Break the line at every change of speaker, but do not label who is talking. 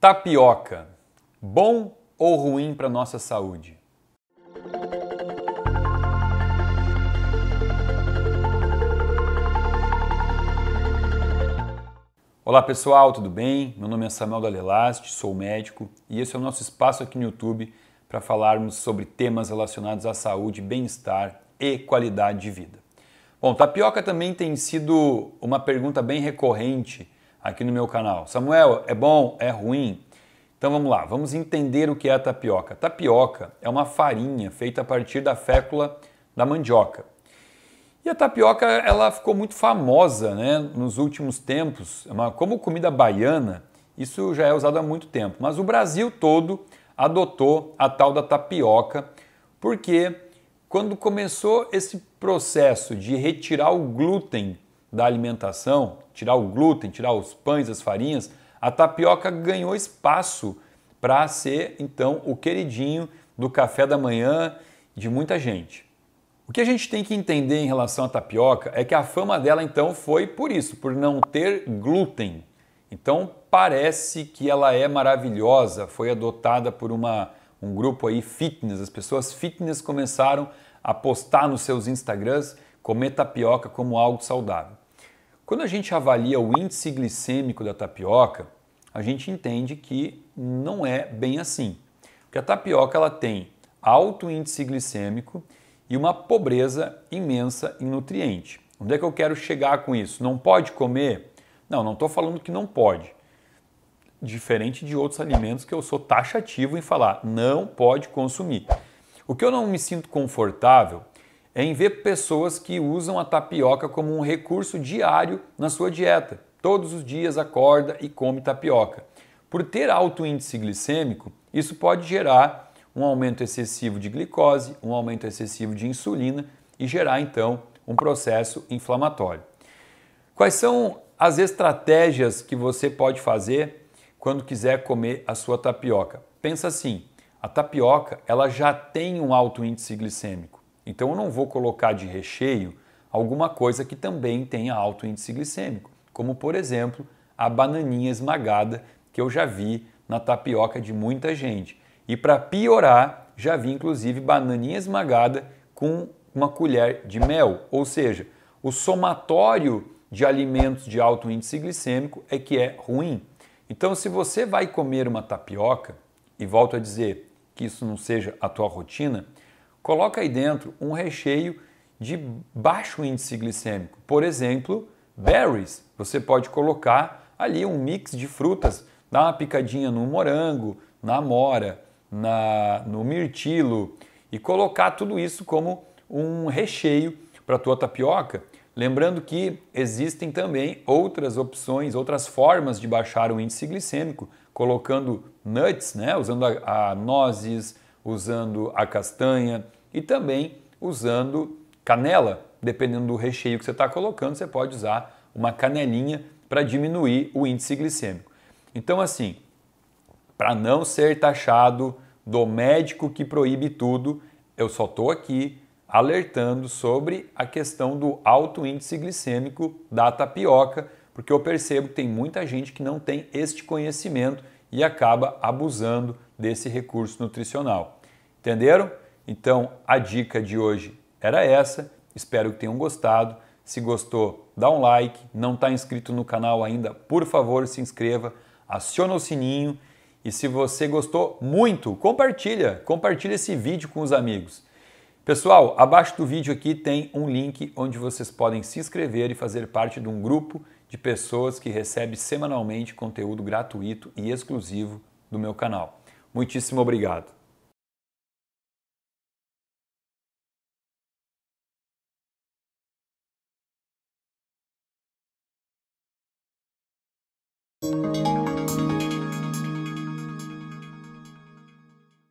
Tapioca. Bom ou ruim para nossa saúde? Olá pessoal, tudo bem? Meu nome é Samuel Dalelast, sou médico e esse é o nosso espaço aqui no YouTube para falarmos sobre temas relacionados à saúde, bem-estar e qualidade de vida. Bom, tapioca também tem sido uma pergunta bem recorrente aqui no meu canal. Samuel, é bom? É ruim? Então vamos lá, vamos entender o que é a tapioca. Tapioca é uma farinha feita a partir da fécula da mandioca. E a tapioca ela ficou muito famosa né, nos últimos tempos, é como comida baiana, isso já é usado há muito tempo. Mas o Brasil todo adotou a tal da tapioca, porque quando começou esse processo de retirar o glúten da alimentação, tirar o glúten, tirar os pães, as farinhas, a tapioca ganhou espaço para ser então o queridinho do café da manhã de muita gente. O que a gente tem que entender em relação à tapioca é que a fama dela então foi por isso, por não ter glúten. Então parece que ela é maravilhosa, foi adotada por uma, um grupo aí fitness, as pessoas fitness começaram a postar nos seus Instagrams comer tapioca como algo saudável. Quando a gente avalia o índice glicêmico da tapioca, a gente entende que não é bem assim. Porque a tapioca ela tem alto índice glicêmico e uma pobreza imensa em nutriente. Onde é que eu quero chegar com isso? Não pode comer? Não, não estou falando que não pode. Diferente de outros alimentos que eu sou taxativo em falar, não pode consumir. O que eu não me sinto confortável é em ver pessoas que usam a tapioca como um recurso diário na sua dieta. Todos os dias acorda e come tapioca. Por ter alto índice glicêmico, isso pode gerar um aumento excessivo de glicose, um aumento excessivo de insulina e gerar então um processo inflamatório. Quais são as estratégias que você pode fazer quando quiser comer a sua tapioca? Pensa assim, a tapioca ela já tem um alto índice glicêmico. Então eu não vou colocar de recheio alguma coisa que também tenha alto índice glicêmico, como por exemplo a bananinha esmagada que eu já vi na tapioca de muita gente. E para piorar, já vi inclusive bananinha esmagada com uma colher de mel, ou seja, o somatório de alimentos de alto índice glicêmico é que é ruim. Então, se você vai comer uma tapioca, e volto a dizer que isso não seja a tua rotina, Coloca aí dentro um recheio de baixo índice glicêmico. Por exemplo, berries. Você pode colocar ali um mix de frutas, dá uma picadinha no morango, na mora, na, no mirtilo e colocar tudo isso como um recheio para a tua tapioca. Lembrando que existem também outras opções, outras formas de baixar o índice glicêmico, colocando nuts, né, usando a, a nozes, usando a castanha e também usando canela. Dependendo do recheio que você está colocando, você pode usar uma canelinha para diminuir o índice glicêmico. Então, assim, para não ser taxado do médico que proíbe tudo, eu só estou aqui alertando sobre a questão do alto índice glicêmico da tapioca, porque eu percebo que tem muita gente que não tem este conhecimento e acaba abusando desse recurso nutricional. Entenderam? Então a dica de hoje era essa. Espero que tenham gostado. Se gostou, dá um like. Não está inscrito no canal ainda, por favor, se inscreva, aciona o sininho e se você gostou muito, compartilha, compartilha esse vídeo com os amigos. Pessoal, abaixo do vídeo aqui tem um link onde vocês podem se inscrever e fazer parte de um grupo de pessoas que recebe semanalmente conteúdo gratuito e exclusivo do meu canal. Muitíssimo obrigado.